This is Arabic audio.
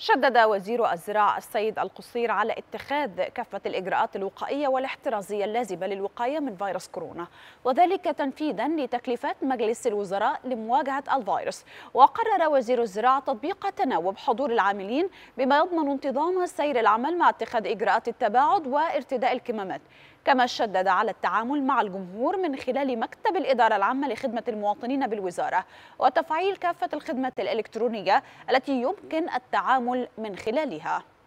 شدد وزير الزراعة السيد القصير على اتخاذ كافة الإجراءات الوقائية والاحترازية اللازمة للوقاية من فيروس كورونا وذلك تنفيذا لتكليفات مجلس الوزراء لمواجهة الفيروس وقرر وزير الزراعة تطبيق تناوب حضور العاملين بما يضمن انتظام سير العمل مع اتخاذ إجراءات التباعد وارتداء الكمامات كما شدد على التعامل مع الجمهور من خلال مكتب الإدارة العامة لخدمة المواطنين بالوزارة وتفعيل كافة الخدمة الإلكترونية التي يمكن التعامل من خلالها